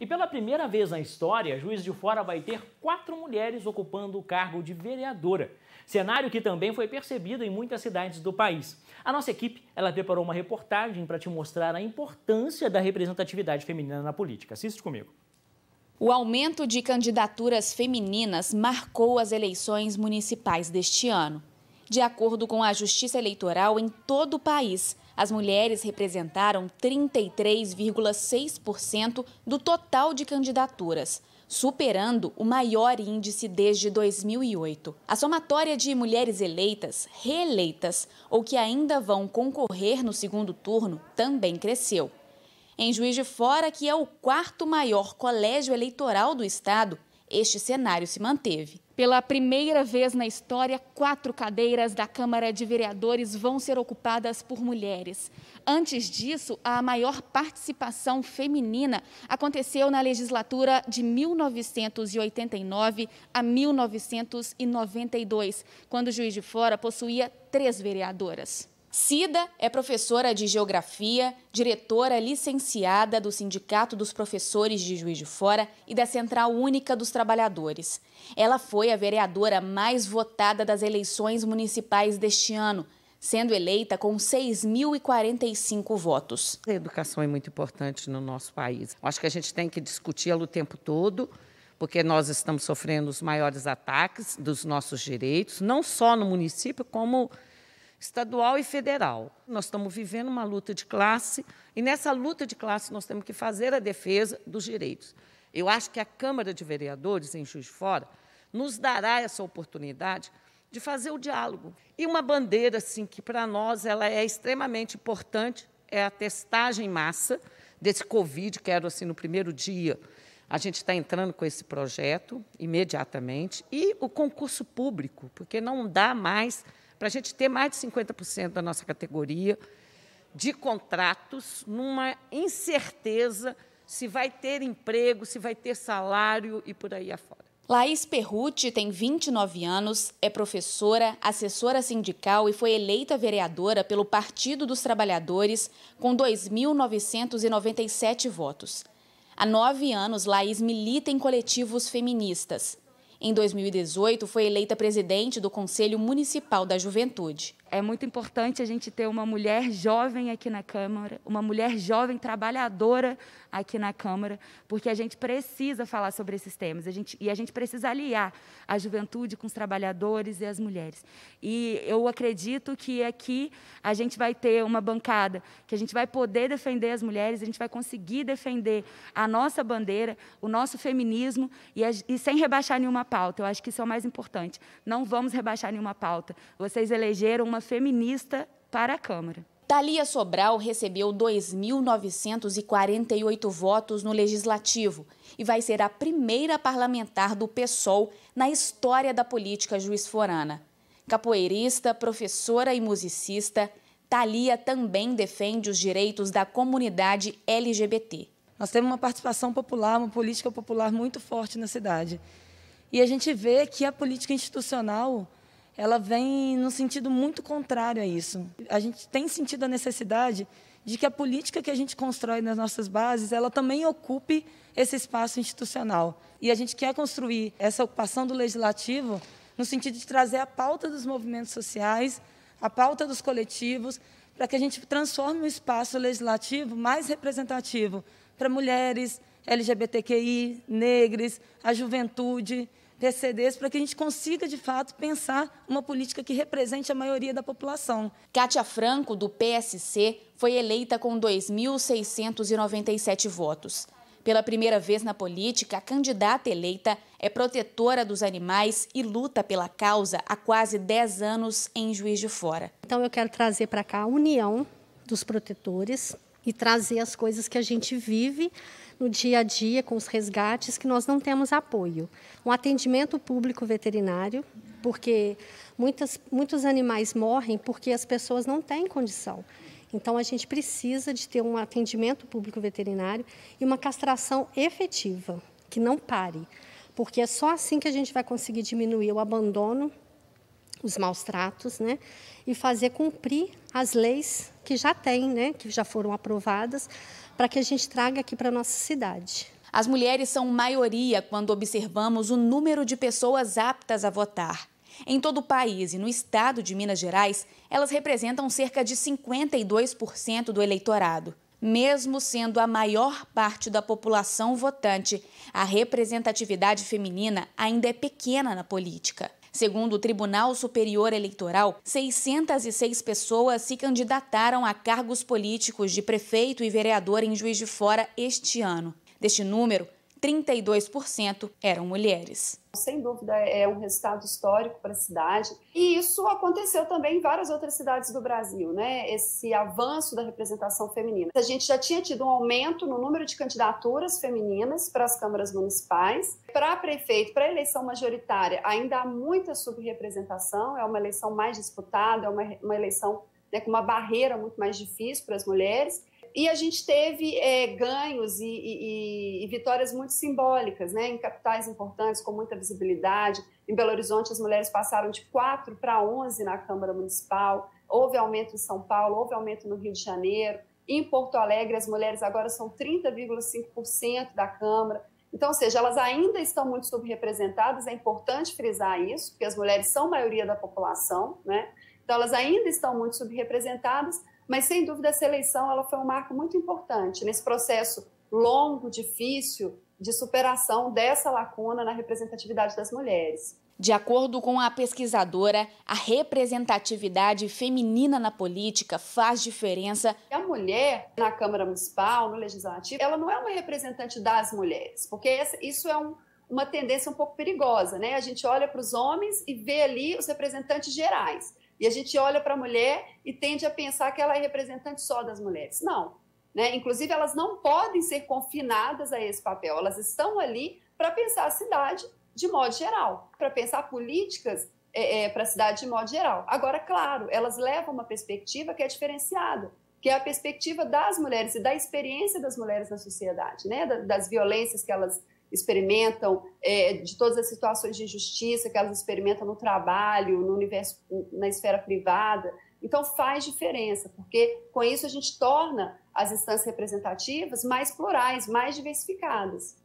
E pela primeira vez na história, a Juiz de Fora vai ter quatro mulheres ocupando o cargo de vereadora. Cenário que também foi percebido em muitas cidades do país. A nossa equipe, ela preparou uma reportagem para te mostrar a importância da representatividade feminina na política. Assiste comigo. O aumento de candidaturas femininas marcou as eleições municipais deste ano. De acordo com a Justiça Eleitoral, em todo o país, as mulheres representaram 33,6% do total de candidaturas superando o maior índice desde 2008. A somatória de mulheres eleitas, reeleitas ou que ainda vão concorrer no segundo turno também cresceu. Em Juiz de Fora, que é o quarto maior colégio eleitoral do estado, este cenário se manteve. Pela primeira vez na história, quatro cadeiras da Câmara de Vereadores vão ser ocupadas por mulheres. Antes disso, a maior participação feminina aconteceu na legislatura de 1989 a 1992, quando o Juiz de Fora possuía três vereadoras. Cida é professora de Geografia, diretora licenciada do Sindicato dos Professores de Juiz de Fora e da Central Única dos Trabalhadores. Ela foi a vereadora mais votada das eleições municipais deste ano, sendo eleita com 6.045 votos. A educação é muito importante no nosso país. Acho que a gente tem que discuti-la o tempo todo, porque nós estamos sofrendo os maiores ataques dos nossos direitos, não só no município, como estadual e federal. Nós estamos vivendo uma luta de classe e nessa luta de classe nós temos que fazer a defesa dos direitos. Eu acho que a Câmara de Vereadores em Juiz de Fora nos dará essa oportunidade de fazer o diálogo. E uma bandeira assim que para nós ela é extremamente importante é a testagem massa desse Covid, quero assim no primeiro dia a gente está entrando com esse projeto imediatamente e o concurso público, porque não dá mais para a gente ter mais de 50% da nossa categoria de contratos numa incerteza se vai ter emprego, se vai ter salário e por aí afora. Laís Perruti tem 29 anos, é professora, assessora sindical e foi eleita vereadora pelo Partido dos Trabalhadores com 2.997 votos. Há nove anos, Laís milita em coletivos feministas. Em 2018, foi eleita presidente do Conselho Municipal da Juventude é muito importante a gente ter uma mulher jovem aqui na Câmara, uma mulher jovem trabalhadora aqui na Câmara, porque a gente precisa falar sobre esses temas a gente, e a gente precisa aliar a juventude com os trabalhadores e as mulheres. E eu acredito que aqui a gente vai ter uma bancada que a gente vai poder defender as mulheres, a gente vai conseguir defender a nossa bandeira, o nosso feminismo e, a, e sem rebaixar nenhuma pauta. Eu acho que isso é o mais importante. Não vamos rebaixar nenhuma pauta. Vocês elegeram uma uma feminista para a Câmara. Thalia Sobral recebeu 2.948 votos no Legislativo e vai ser a primeira parlamentar do PSOL na história da política juiz-forana. Capoeirista, professora e musicista, Thalia também defende os direitos da comunidade LGBT. Nós temos uma participação popular, uma política popular muito forte na cidade. E a gente vê que a política institucional ela vem no sentido muito contrário a isso. A gente tem sentido a necessidade de que a política que a gente constrói nas nossas bases, ela também ocupe esse espaço institucional. E a gente quer construir essa ocupação do legislativo no sentido de trazer a pauta dos movimentos sociais, a pauta dos coletivos, para que a gente transforme o espaço legislativo mais representativo para mulheres, LGBTQI, negros, a juventude, PCDs para que a gente consiga, de fato, pensar uma política que represente a maioria da população. Cátia Franco, do PSC, foi eleita com 2.697 votos. Pela primeira vez na política, a candidata eleita é protetora dos animais e luta pela causa há quase 10 anos em Juiz de Fora. Então eu quero trazer para cá a união dos protetores, e trazer as coisas que a gente vive no dia a dia com os resgates que nós não temos apoio. Um atendimento público veterinário, porque muitas, muitos animais morrem porque as pessoas não têm condição. Então a gente precisa de ter um atendimento público veterinário e uma castração efetiva, que não pare, porque é só assim que a gente vai conseguir diminuir o abandono os maus tratos, né, e fazer cumprir as leis que já tem, né, que já foram aprovadas, para que a gente traga aqui para nossa cidade. As mulheres são maioria quando observamos o número de pessoas aptas a votar. Em todo o país e no estado de Minas Gerais, elas representam cerca de 52% do eleitorado. Mesmo sendo a maior parte da população votante, a representatividade feminina ainda é pequena na política. Segundo o Tribunal Superior Eleitoral, 606 pessoas se candidataram a cargos políticos de prefeito e vereador em Juiz de Fora este ano. Deste número, 32% eram mulheres. Sem dúvida, é um resultado histórico para a cidade. E isso aconteceu também em várias outras cidades do Brasil, né? Esse avanço da representação feminina. A gente já tinha tido um aumento no número de candidaturas femininas para as câmaras municipais. Para prefeito, para eleição majoritária, ainda há muita subrepresentação, é uma eleição mais disputada, é uma, uma eleição né, com uma barreira muito mais difícil para as mulheres. E a gente teve é, ganhos e, e, e, vitórias muito simbólicas, né? em capitais importantes, com muita visibilidade. Em Belo Horizonte, as mulheres passaram de 4 para 11 na Câmara Municipal. Houve aumento em São Paulo, houve aumento no Rio de Janeiro. Em Porto Alegre, as mulheres agora são 30,5% da Câmara. Então, ou seja, elas ainda estão muito subrepresentadas, é importante frisar isso, porque as mulheres são maioria da população, né? Então, elas ainda estão muito subrepresentadas, mas, sem dúvida, essa eleição ela foi um marco muito importante nesse processo longo, difícil, de superação dessa lacuna na representatividade das mulheres. De acordo com a pesquisadora, a representatividade feminina na política faz diferença. A mulher na Câmara Municipal, no Legislativo, ela não é uma representante das mulheres, porque isso é um, uma tendência um pouco perigosa, né? A gente olha para os homens e vê ali os representantes gerais. E a gente olha para a mulher e tende a pensar que ela é representante só das mulheres. Não. Né? Inclusive, elas não podem ser confinadas a esse papel, elas estão ali para pensar a cidade de modo geral, para pensar políticas é, é, para a cidade de modo geral. Agora, claro, elas levam uma perspectiva que é diferenciada, que é a perspectiva das mulheres e da experiência das mulheres na sociedade, né? das violências que elas experimentam, é, de todas as situações de injustiça que elas experimentam no trabalho, no universo, na esfera privada. Então faz diferença, porque com isso a gente torna as instâncias representativas mais plurais, mais diversificadas.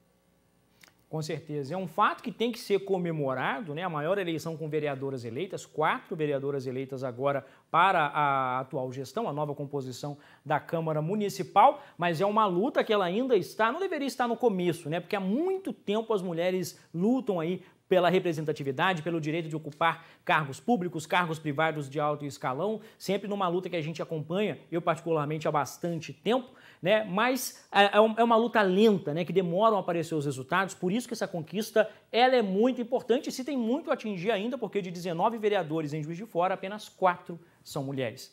Com certeza. É um fato que tem que ser comemorado, né? A maior eleição com vereadoras eleitas, quatro vereadoras eleitas agora para a atual gestão, a nova composição da Câmara Municipal, mas é uma luta que ela ainda está, não deveria estar no começo, né? Porque há muito tempo as mulheres lutam aí pela representatividade, pelo direito de ocupar cargos públicos, cargos privados de alto escalão, sempre numa luta que a gente acompanha, eu particularmente há bastante tempo, né? Mas é, é, é uma luta lenta, né? Que demoram a aparecer os resultados. Por isso que essa conquista ela é muito importante. E Se tem muito a atingir ainda, porque de 19 vereadores em Juiz de Fora, apenas quatro são mulheres.